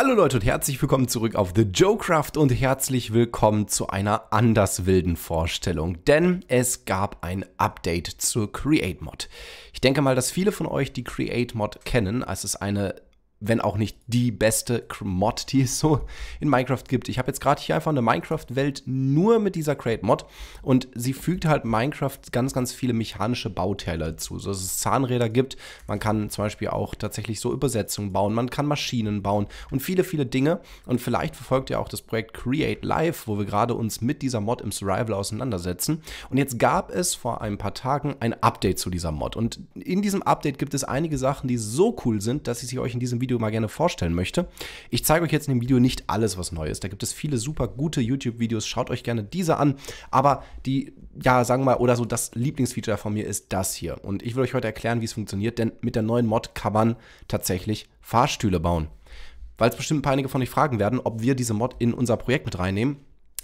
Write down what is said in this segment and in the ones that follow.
Hallo Leute und herzlich willkommen zurück auf The Joecraft und herzlich willkommen zu einer anders wilden Vorstellung, denn es gab ein Update zur Create Mod. Ich denke mal, dass viele von euch die Create Mod kennen. Es ist eine wenn auch nicht die beste Mod, die es so in Minecraft gibt. Ich habe jetzt gerade hier einfach eine Minecraft-Welt nur mit dieser create Mod und sie fügt halt Minecraft ganz, ganz viele mechanische Bauteile dazu, sodass es Zahnräder gibt. Man kann zum Beispiel auch tatsächlich so Übersetzungen bauen, man kann Maschinen bauen und viele, viele Dinge. Und vielleicht verfolgt ihr auch das Projekt Create Live, wo wir gerade uns mit dieser Mod im Survival auseinandersetzen. Und jetzt gab es vor ein paar Tagen ein Update zu dieser Mod und in diesem Update gibt es einige Sachen, die so cool sind, dass ich sie euch in diesem Video YouTube-Video mal gerne vorstellen möchte. Ich zeige euch jetzt in dem Video nicht alles, was neu ist. Da gibt es viele super gute YouTube-Videos. Schaut euch gerne diese an. Aber die, ja, sagen wir mal, oder so das Lieblingsfeature von mir ist das hier. Und ich will euch heute erklären, wie es funktioniert, denn mit der neuen Mod kann man tatsächlich Fahrstühle bauen. Weil es bestimmt einige von euch fragen werden, ob wir diese Mod in unser Projekt mit reinnehmen.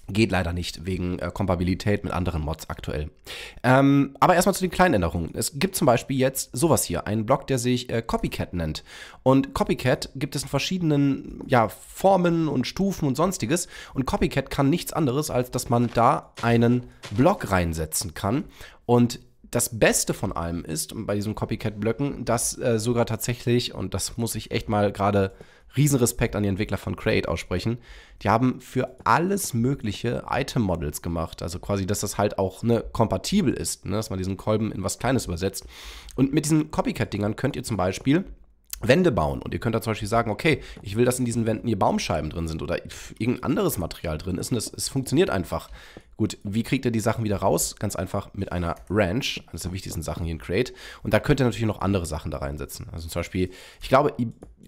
Geht leider nicht wegen äh, Kompatibilität mit anderen Mods aktuell. Ähm, aber erstmal zu den kleinen Änderungen. Es gibt zum Beispiel jetzt sowas hier, einen Block, der sich äh, Copycat nennt. Und Copycat gibt es in verschiedenen ja, Formen und Stufen und sonstiges. Und Copycat kann nichts anderes, als dass man da einen Block reinsetzen kann und das Beste von allem ist, bei diesen Copycat-Blöcken, dass äh, sogar tatsächlich, und das muss ich echt mal gerade Riesenrespekt an die Entwickler von Create aussprechen, die haben für alles mögliche Item-Models gemacht. Also quasi, dass das halt auch ne, kompatibel ist, ne, dass man diesen Kolben in was Kleines übersetzt. Und mit diesen Copycat-Dingern könnt ihr zum Beispiel Wände bauen und ihr könnt da zum Beispiel sagen, okay, ich will, dass in diesen Wänden hier Baumscheiben drin sind oder irgendein anderes Material drin ist und es, es funktioniert einfach. Gut, wie kriegt ihr die Sachen wieder raus? Ganz einfach mit einer Ranch, eines der wichtigsten Sachen hier in Create. Und da könnt ihr natürlich noch andere Sachen da reinsetzen. Also zum Beispiel, ich glaube,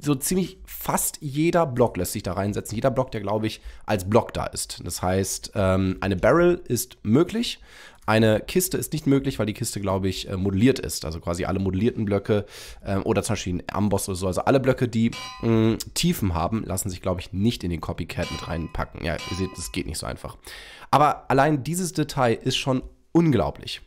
so ziemlich fast jeder Block lässt sich da reinsetzen. Jeder Block, der, glaube ich, als Block da ist. Das heißt, ähm, eine Barrel ist möglich, eine Kiste ist nicht möglich, weil die Kiste, glaube ich, äh, modelliert ist. Also quasi alle modellierten Blöcke ähm, oder zum Beispiel ein Amboss oder so. Also alle Blöcke, die mh, Tiefen haben, lassen sich, glaube ich, nicht in den Copycat mit reinpacken. Ja, ihr seht, das geht nicht so einfach. Aber allein dieses Detail ist schon unglaublich.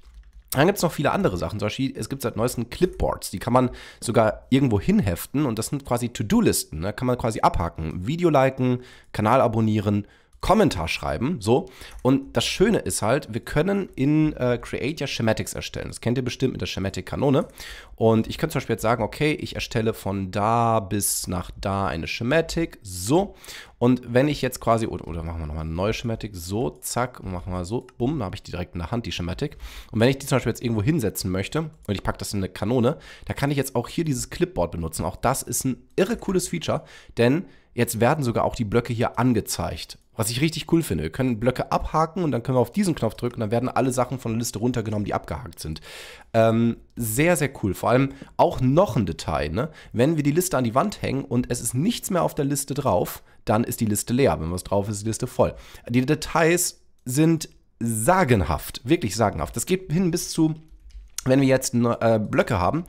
Dann gibt es noch viele andere Sachen. Zum Beispiel, es gibt seit neuestem Clipboards, die kann man sogar irgendwo hinheften und das sind quasi To-Do-Listen. Da ne? kann man quasi abhaken. Video liken, Kanal abonnieren, Kommentar schreiben, so. Und das Schöne ist halt, wir können in äh, Create ja Schematics erstellen. Das kennt ihr bestimmt mit der Schematic-Kanone. Und ich könnte zum Beispiel jetzt sagen, okay, ich erstelle von da bis nach da eine Schematik, so. Und wenn ich jetzt quasi, oder, oder machen wir nochmal eine neue Schematik, so, zack, und machen wir so, bumm, da habe ich die direkt in der Hand, die Schematik. Und wenn ich die zum Beispiel jetzt irgendwo hinsetzen möchte und ich packe das in eine Kanone, da kann ich jetzt auch hier dieses Clipboard benutzen. Auch das ist ein irre cooles Feature, denn jetzt werden sogar auch die Blöcke hier angezeigt. Was ich richtig cool finde. Wir können Blöcke abhaken und dann können wir auf diesen Knopf drücken. Dann werden alle Sachen von der Liste runtergenommen, die abgehakt sind. Ähm, sehr, sehr cool. Vor allem auch noch ein Detail. Ne? Wenn wir die Liste an die Wand hängen und es ist nichts mehr auf der Liste drauf, dann ist die Liste leer. Wenn was drauf ist, ist die Liste voll. Die Details sind sagenhaft. Wirklich sagenhaft. Das geht hin bis zu, wenn wir jetzt äh, Blöcke haben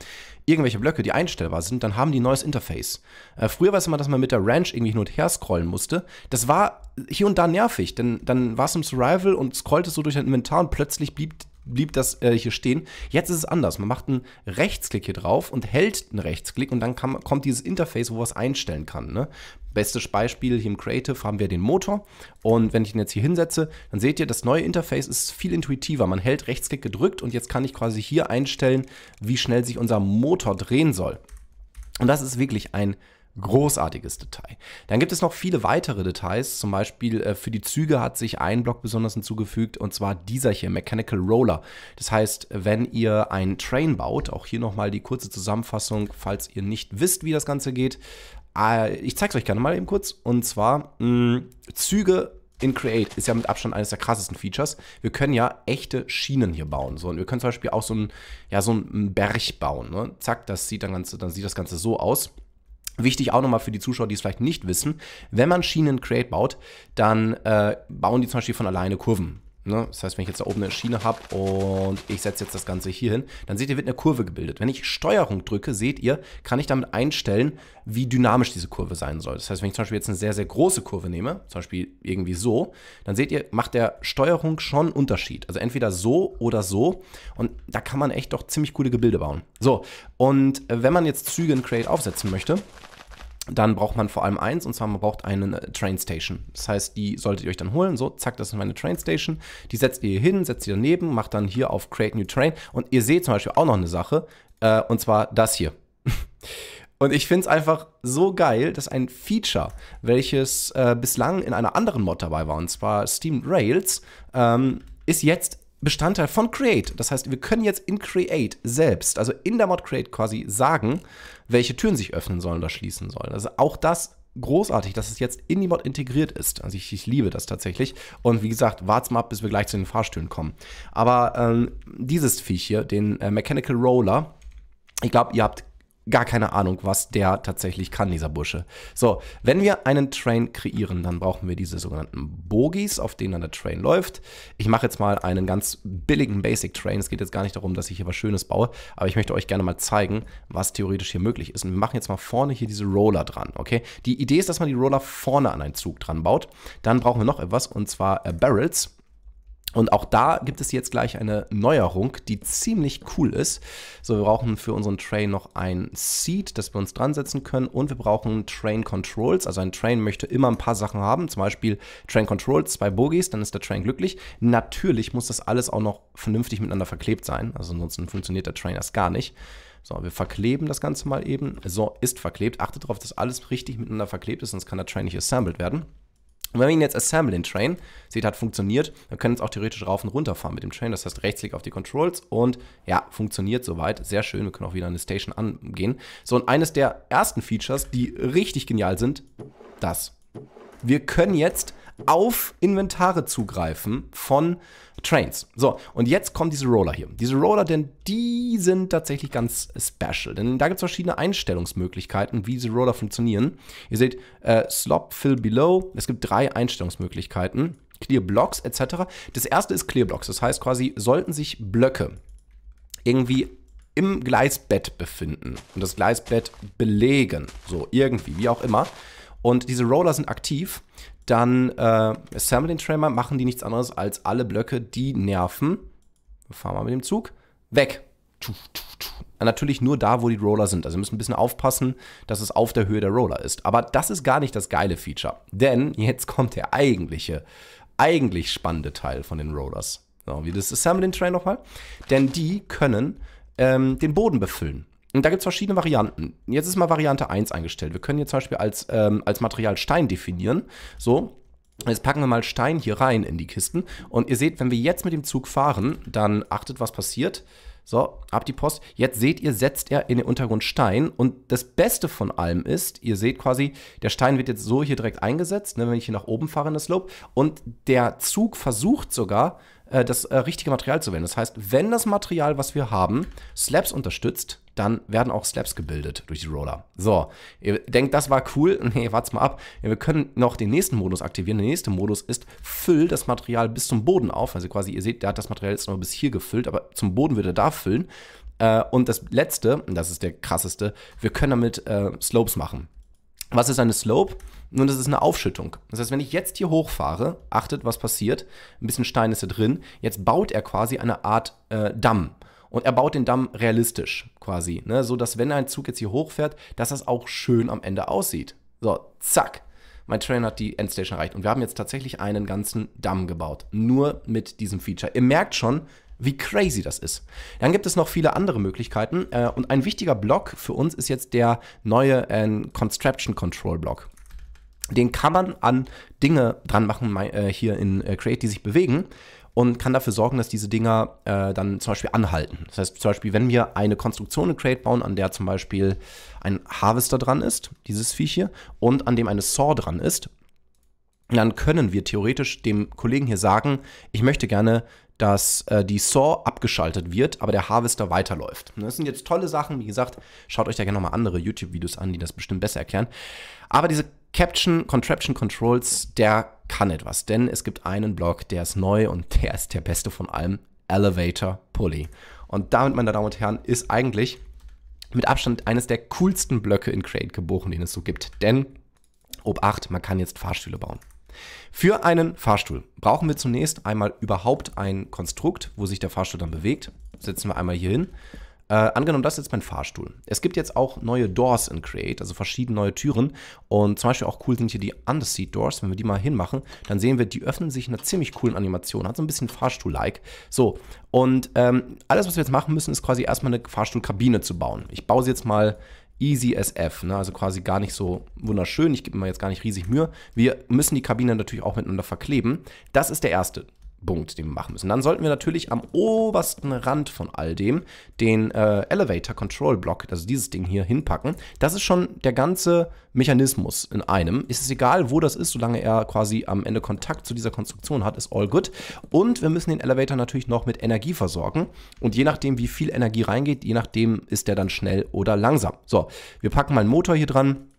irgendwelche Blöcke, die einstellbar sind, dann haben die ein neues Interface. Äh, früher war es immer, dass man mit der Ranch irgendwie hin und her scrollen musste. Das war hier und da nervig, denn dann war es im Survival und scrollte so durch dein Inventar und plötzlich blieb blieb das äh, hier stehen. Jetzt ist es anders. Man macht einen Rechtsklick hier drauf und hält einen Rechtsklick und dann kann, kommt dieses Interface, wo man es einstellen kann. Ne? Bestes Beispiel hier im Creative haben wir den Motor und wenn ich ihn jetzt hier hinsetze, dann seht ihr, das neue Interface ist viel intuitiver. Man hält Rechtsklick gedrückt und jetzt kann ich quasi hier einstellen, wie schnell sich unser Motor drehen soll. Und das ist wirklich ein Großartiges Detail. Dann gibt es noch viele weitere Details. Zum Beispiel äh, für die Züge hat sich ein Block besonders hinzugefügt und zwar dieser hier, Mechanical Roller. Das heißt, wenn ihr einen Train baut, auch hier nochmal die kurze Zusammenfassung, falls ihr nicht wisst, wie das Ganze geht. Äh, ich zeige es euch gerne mal eben kurz. Und zwar mh, Züge in Create ist ja mit Abstand eines der krassesten Features. Wir können ja echte Schienen hier bauen. So, und wir können zum Beispiel auch so einen, ja, so Berg bauen. Ne? Zack, das sieht dann, ganze, dann sieht das Ganze so aus. Wichtig auch nochmal für die Zuschauer, die es vielleicht nicht wissen, wenn man Schienen Create baut, dann äh, bauen die zum Beispiel von alleine Kurven. Ne? Das heißt, wenn ich jetzt da oben eine Schiene habe und ich setze jetzt das Ganze hier hin, dann seht ihr, wird eine Kurve gebildet. Wenn ich Steuerung drücke, seht ihr, kann ich damit einstellen, wie dynamisch diese Kurve sein soll. Das heißt, wenn ich zum Beispiel jetzt eine sehr, sehr große Kurve nehme, zum Beispiel irgendwie so, dann seht ihr, macht der Steuerung schon einen Unterschied. Also entweder so oder so. Und da kann man echt doch ziemlich coole Gebilde bauen. So, und äh, wenn man jetzt Züge in Create aufsetzen möchte, dann braucht man vor allem eins, und zwar man braucht eine äh, Train Station. Das heißt, die solltet ihr euch dann holen. So, zack, das ist meine Train Station. Die setzt ihr hier hin, setzt ihr daneben, macht dann hier auf Create New Train. Und ihr seht zum Beispiel auch noch eine Sache, äh, und zwar das hier. und ich finde es einfach so geil, dass ein Feature, welches äh, bislang in einer anderen Mod dabei war, und zwar Steam Rails, ähm, ist jetzt Bestandteil von Create. Das heißt, wir können jetzt in Create selbst, also in der Mod Create quasi sagen, welche Türen sich öffnen sollen oder schließen sollen. Also auch das großartig, dass es jetzt in die Mod integriert ist. Also ich, ich liebe das tatsächlich. Und wie gesagt, wart's mal ab, bis wir gleich zu den Fahrstühlen kommen. Aber ähm, dieses Viech hier, den äh, Mechanical Roller, ich glaube, ihr habt gar keine Ahnung, was der tatsächlich kann, dieser Bursche. So, wenn wir einen Train kreieren, dann brauchen wir diese sogenannten Bogies, auf denen dann der Train läuft. Ich mache jetzt mal einen ganz billigen Basic Train. Es geht jetzt gar nicht darum, dass ich hier was Schönes baue, aber ich möchte euch gerne mal zeigen, was theoretisch hier möglich ist. Und wir machen jetzt mal vorne hier diese Roller dran, okay? Die Idee ist, dass man die Roller vorne an einen Zug dran baut. Dann brauchen wir noch etwas, und zwar äh, Barrels. Und auch da gibt es jetzt gleich eine Neuerung, die ziemlich cool ist. So, wir brauchen für unseren Train noch ein Seed, das wir uns dran setzen können. Und wir brauchen Train Controls. Also ein Train möchte immer ein paar Sachen haben. Zum Beispiel Train Controls, zwei Bogies, dann ist der Train glücklich. Natürlich muss das alles auch noch vernünftig miteinander verklebt sein. Also ansonsten funktioniert der Train erst gar nicht. So, wir verkleben das Ganze mal eben. So, ist verklebt. Achtet darauf, dass alles richtig miteinander verklebt ist, sonst kann der Train nicht assembled werden. Und wenn wir ihn jetzt assemble in Train, seht, hat funktioniert, dann können wir jetzt auch theoretisch rauf und runter fahren mit dem Train. Das heißt, rechtsklick auf die Controls und ja, funktioniert soweit. Sehr schön, wir können auch wieder eine Station angehen. So, und eines der ersten Features, die richtig genial sind, das. Wir können jetzt auf Inventare zugreifen von Trains. So, und jetzt kommen diese Roller hier. Diese Roller, denn die sind tatsächlich ganz special. Denn da gibt es verschiedene Einstellungsmöglichkeiten, wie diese Roller funktionieren. Ihr seht, äh, Slop, Fill Below. Es gibt drei Einstellungsmöglichkeiten. Clear Blocks etc. Das erste ist Clear Blocks. Das heißt quasi, sollten sich Blöcke irgendwie im Gleisbett befinden und das Gleisbett belegen. So irgendwie, wie auch immer. Und diese Roller sind aktiv dann äh, Assembly Trainer machen die nichts anderes als alle Blöcke, die nerven, wir fahren mal mit dem Zug, weg. Natürlich nur da, wo die Roller sind. Also wir müssen ein bisschen aufpassen, dass es auf der Höhe der Roller ist. Aber das ist gar nicht das geile Feature. Denn jetzt kommt der eigentliche, eigentlich spannende Teil von den Rollers. So, wie das Assembling Train nochmal. Denn die können ähm, den Boden befüllen. Und da gibt es verschiedene Varianten. Jetzt ist mal Variante 1 eingestellt. Wir können jetzt zum Beispiel als, ähm, als Material Stein definieren. So, Jetzt packen wir mal Stein hier rein in die Kisten. Und ihr seht, wenn wir jetzt mit dem Zug fahren, dann achtet, was passiert. So, ab die Post. Jetzt seht ihr, setzt er in den Untergrund Stein. Und das Beste von allem ist, ihr seht quasi, der Stein wird jetzt so hier direkt eingesetzt, ne, wenn ich hier nach oben fahre in das Slope. Und der Zug versucht sogar, äh, das äh, richtige Material zu wählen. Das heißt, wenn das Material, was wir haben, Slabs unterstützt, dann werden auch Slabs gebildet durch die Roller. So, ihr denkt, das war cool. Nee, wart's mal ab. wir können noch den nächsten Modus aktivieren. Der nächste Modus ist, füll das Material bis zum Boden auf. Also quasi, ihr seht, der hat das Material jetzt nur bis hier gefüllt, aber zum Boden wird er da füllen. Äh, und das letzte, und das ist der krasseste, wir können damit äh, Slopes machen. Was ist eine Slope? Nun, das ist eine Aufschüttung. Das heißt, wenn ich jetzt hier hochfahre, achtet, was passiert. Ein bisschen Stein ist da drin. Jetzt baut er quasi eine Art äh, Damm. Und er baut den Damm realistisch quasi, ne? so dass wenn ein Zug jetzt hier hochfährt, dass das auch schön am Ende aussieht. So, zack, mein Train hat die Endstation erreicht. Und wir haben jetzt tatsächlich einen ganzen Damm gebaut. Nur mit diesem Feature. Ihr merkt schon, wie crazy das ist. Dann gibt es noch viele andere Möglichkeiten. Äh, und ein wichtiger Block für uns ist jetzt der neue äh, Construction Control Block. Den kann man an Dinge dran machen, äh, hier in äh, Create, die sich bewegen und kann dafür sorgen, dass diese Dinger äh, dann zum Beispiel anhalten. Das heißt, zum Beispiel, wenn wir eine Konstruktion in Create bauen, an der zum Beispiel ein Harvester dran ist, dieses Viech hier, und an dem eine Saw dran ist, dann können wir theoretisch dem Kollegen hier sagen, ich möchte gerne, dass äh, die Saw abgeschaltet wird, aber der Harvester weiterläuft. Und das sind jetzt tolle Sachen, wie gesagt, schaut euch da gerne nochmal andere YouTube-Videos an, die das bestimmt besser erklären. Aber diese Caption, Contraption Controls, der kann etwas, denn es gibt einen Block, der ist neu und der ist der beste von allem, Elevator Pulley. Und damit, meine Damen und Herren, ist eigentlich mit Abstand eines der coolsten Blöcke in Create geboren, den es so gibt. Denn, Obacht, man kann jetzt Fahrstühle bauen. Für einen Fahrstuhl brauchen wir zunächst einmal überhaupt ein Konstrukt, wo sich der Fahrstuhl dann bewegt. Setzen wir einmal hier hin äh, angenommen, das ist jetzt mein Fahrstuhl. Es gibt jetzt auch neue Doors in Create, also verschiedene neue Türen. Und zum Beispiel auch cool sind hier die Underseat Doors. Wenn wir die mal hinmachen, dann sehen wir, die öffnen sich in einer ziemlich coolen Animation. Hat so ein bisschen Fahrstuhl-like. So, und ähm, alles, was wir jetzt machen müssen, ist quasi erstmal eine Fahrstuhlkabine zu bauen. Ich baue sie jetzt mal easy SF, ne? also quasi gar nicht so wunderschön. Ich gebe mir jetzt gar nicht riesig Mühe. Wir müssen die Kabine natürlich auch miteinander verkleben. Das ist der erste Punkt, den wir machen müssen. Dann sollten wir natürlich am obersten Rand von all dem den äh, Elevator Control Block, also dieses Ding hier, hinpacken. Das ist schon der ganze Mechanismus in einem. Ist Es egal, wo das ist, solange er quasi am Ende Kontakt zu dieser Konstruktion hat, ist all good. Und wir müssen den Elevator natürlich noch mit Energie versorgen. Und je nachdem, wie viel Energie reingeht, je nachdem ist der dann schnell oder langsam. So, wir packen mal einen Motor hier dran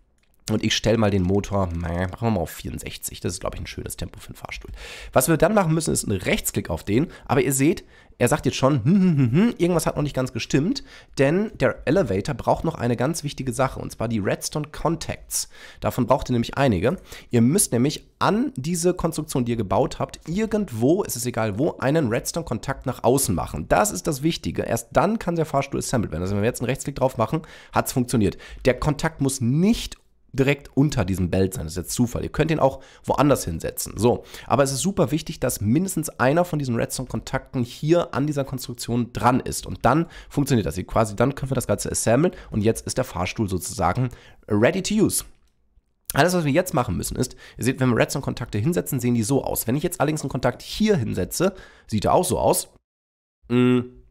und ich stelle mal den Motor, machen wir mal auf 64. Das ist, glaube ich, ein schönes Tempo für einen Fahrstuhl. Was wir dann machen müssen, ist ein Rechtsklick auf den. Aber ihr seht, er sagt jetzt schon, hm, hm, hm, hm, irgendwas hat noch nicht ganz gestimmt, denn der Elevator braucht noch eine ganz wichtige Sache, und zwar die Redstone Contacts. Davon braucht ihr nämlich einige. Ihr müsst nämlich an diese Konstruktion, die ihr gebaut habt, irgendwo, es ist egal wo, einen Redstone-Kontakt nach außen machen. Das ist das Wichtige. Erst dann kann der Fahrstuhl assembled werden. Also wenn wir jetzt einen Rechtsklick drauf machen, hat es funktioniert. Der Kontakt muss nicht direkt unter diesem Belt sein. Das ist jetzt Zufall. Ihr könnt ihn auch woanders hinsetzen. So, aber es ist super wichtig, dass mindestens einer von diesen Redstone-Kontakten hier an dieser Konstruktion dran ist. Und dann funktioniert das. Hier quasi dann können wir das Ganze assemblen und jetzt ist der Fahrstuhl sozusagen ready to use. Alles, was wir jetzt machen müssen, ist, ihr seht, wenn wir Redstone-Kontakte hinsetzen, sehen die so aus. Wenn ich jetzt allerdings einen Kontakt hier hinsetze, sieht er auch so aus. Mh, mm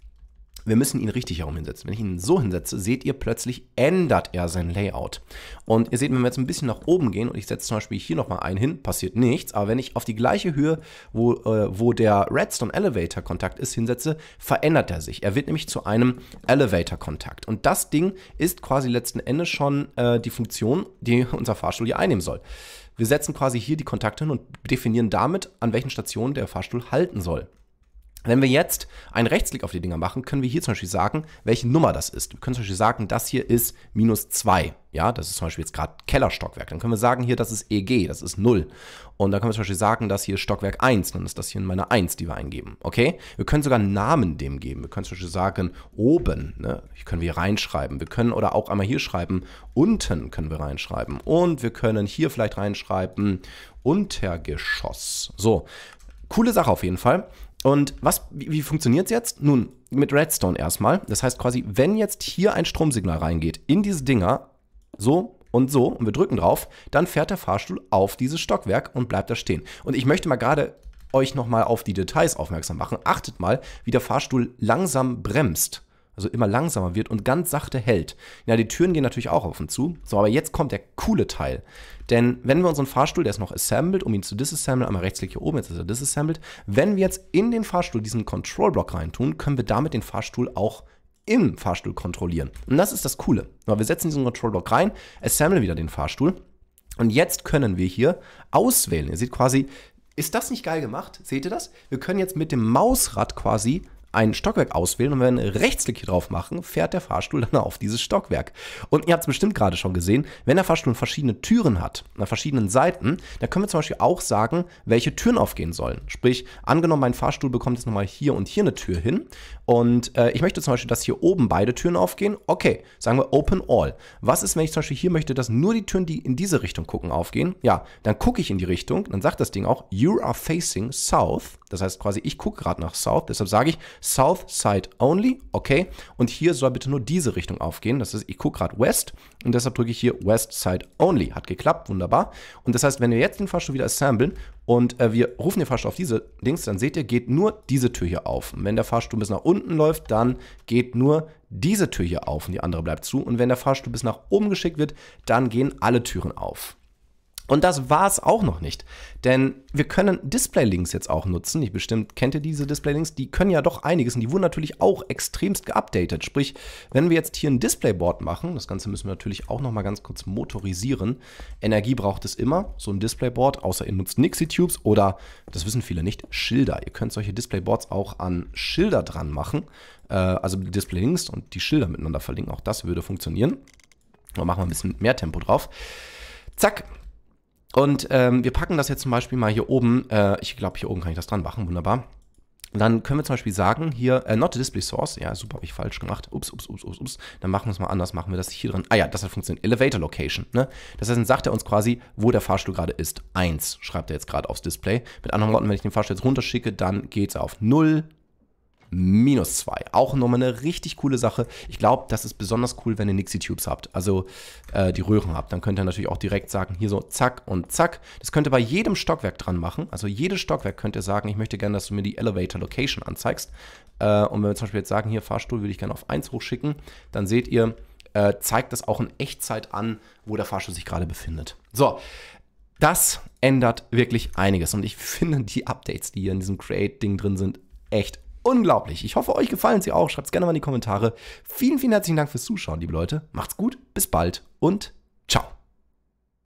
wir müssen ihn richtig herum hinsetzen. Wenn ich ihn so hinsetze, seht ihr plötzlich, ändert er sein Layout. Und ihr seht, wenn wir jetzt ein bisschen nach oben gehen und ich setze zum Beispiel hier nochmal einen hin, passiert nichts. Aber wenn ich auf die gleiche Höhe, wo, äh, wo der Redstone Elevator Kontakt ist, hinsetze, verändert er sich. Er wird nämlich zu einem Elevator Kontakt. Und das Ding ist quasi letzten Endes schon äh, die Funktion, die unser Fahrstuhl hier einnehmen soll. Wir setzen quasi hier die Kontakte hin und definieren damit, an welchen Stationen der Fahrstuhl halten soll. Wenn wir jetzt einen Rechtsklick auf die Dinger machen, können wir hier zum Beispiel sagen, welche Nummer das ist. Wir können zum Beispiel sagen, das hier ist minus 2. Ja, das ist zum Beispiel jetzt gerade Kellerstockwerk. Dann können wir sagen, hier, das ist EG, das ist 0. Und dann können wir zum Beispiel sagen, das hier ist Stockwerk 1. Dann ist das hier in meiner 1, die wir eingeben. Okay? Wir können sogar einen Namen dem geben. Wir können zum Beispiel sagen, oben. Ne? Hier können wir reinschreiben. Wir können oder auch einmal hier schreiben, unten können wir reinschreiben. Und wir können hier vielleicht reinschreiben, Untergeschoss. So, coole Sache auf jeden Fall. Und was, wie, wie funktioniert es jetzt? Nun, mit Redstone erstmal. Das heißt quasi, wenn jetzt hier ein Stromsignal reingeht, in diese Dinger, so und so, und wir drücken drauf, dann fährt der Fahrstuhl auf dieses Stockwerk und bleibt da stehen. Und ich möchte mal gerade euch nochmal auf die Details aufmerksam machen. Achtet mal, wie der Fahrstuhl langsam bremst also immer langsamer wird und ganz sachte hält. Ja, die Türen gehen natürlich auch auf und zu. So, aber jetzt kommt der coole Teil. Denn wenn wir unseren Fahrstuhl, der ist noch assembled, um ihn zu disassemblen, einmal rechtsklick hier oben, jetzt ist er disassembled. Wenn wir jetzt in den Fahrstuhl diesen Control-Block reintun, können wir damit den Fahrstuhl auch im Fahrstuhl kontrollieren. Und das ist das Coole. Wir setzen diesen Control-Block rein, assemblen wieder den Fahrstuhl. Und jetzt können wir hier auswählen. Ihr seht quasi, ist das nicht geil gemacht? Seht ihr das? Wir können jetzt mit dem Mausrad quasi ein Stockwerk auswählen und wenn wir einen Rechtsklick hier drauf machen, fährt der Fahrstuhl dann auf dieses Stockwerk. Und ihr habt es bestimmt gerade schon gesehen, wenn der Fahrstuhl verschiedene Türen hat, an verschiedenen Seiten, dann können wir zum Beispiel auch sagen, welche Türen aufgehen sollen. Sprich, angenommen, mein Fahrstuhl bekommt jetzt nochmal hier und hier eine Tür hin und äh, ich möchte zum Beispiel, dass hier oben beide Türen aufgehen. Okay, sagen wir Open All. Was ist, wenn ich zum Beispiel hier möchte, dass nur die Türen, die in diese Richtung gucken, aufgehen? Ja, dann gucke ich in die Richtung, dann sagt das Ding auch, you are facing south das heißt quasi, ich gucke gerade nach South, deshalb sage ich South Side Only, okay. Und hier soll bitte nur diese Richtung aufgehen. Das heißt, ich gucke gerade West und deshalb drücke ich hier West Side Only. Hat geklappt, wunderbar. Und das heißt, wenn wir jetzt den Fahrstuhl wieder assemblen und äh, wir rufen den Fahrstuhl auf diese Dings, dann seht ihr, geht nur diese Tür hier auf. Und wenn der Fahrstuhl bis nach unten läuft, dann geht nur diese Tür hier auf und die andere bleibt zu. Und wenn der Fahrstuhl bis nach oben geschickt wird, dann gehen alle Türen auf. Und das war es auch noch nicht. Denn wir können Display-Links jetzt auch nutzen. Ich bestimmt kennt ihr diese Display-Links. Die können ja doch einiges und die wurden natürlich auch extremst geupdatet. Sprich, wenn wir jetzt hier ein Displayboard machen, das Ganze müssen wir natürlich auch nochmal ganz kurz motorisieren. Energie braucht es immer, so ein Displayboard, außer ihr nutzt Nixie-Tubes oder, das wissen viele nicht, Schilder. Ihr könnt solche Displayboards auch an Schilder dran machen. Äh, also Display-Links und die Schilder miteinander verlinken. Auch das würde funktionieren. Da machen wir ein bisschen mehr Tempo drauf. Zack, und ähm, wir packen das jetzt zum Beispiel mal hier oben. Äh, ich glaube, hier oben kann ich das dran machen. Wunderbar. Dann können wir zum Beispiel sagen, hier, äh, not a display source, ja, super, habe ich falsch gemacht, ups, ups, ups, ups, ups, dann machen wir es mal anders, machen wir das hier drin, ah ja, das hat funktioniert, elevator location, ne, das heißt, dann sagt er uns quasi, wo der Fahrstuhl gerade ist, Eins schreibt er jetzt gerade aufs Display, mit anderen Worten, wenn ich den Fahrstuhl jetzt runterschicke, dann geht es auf 0, minus 2. Auch nochmal eine richtig coole Sache. Ich glaube, das ist besonders cool, wenn ihr Nixie-Tubes habt, also äh, die Röhren habt. Dann könnt ihr natürlich auch direkt sagen, hier so zack und zack. Das könnt ihr bei jedem Stockwerk dran machen. Also jedes Stockwerk könnt ihr sagen, ich möchte gerne, dass du mir die Elevator Location anzeigst. Äh, und wenn wir zum Beispiel jetzt sagen, hier Fahrstuhl würde ich gerne auf 1 hochschicken, dann seht ihr, äh, zeigt das auch in Echtzeit an, wo der Fahrstuhl sich gerade befindet. So, das ändert wirklich einiges. Und ich finde die Updates, die hier in diesem Create-Ding drin sind, echt unglaublich. Ich hoffe, euch gefallen sie auch. Schreibt es gerne mal in die Kommentare. Vielen, vielen herzlichen Dank fürs Zuschauen, liebe Leute. Macht's gut, bis bald und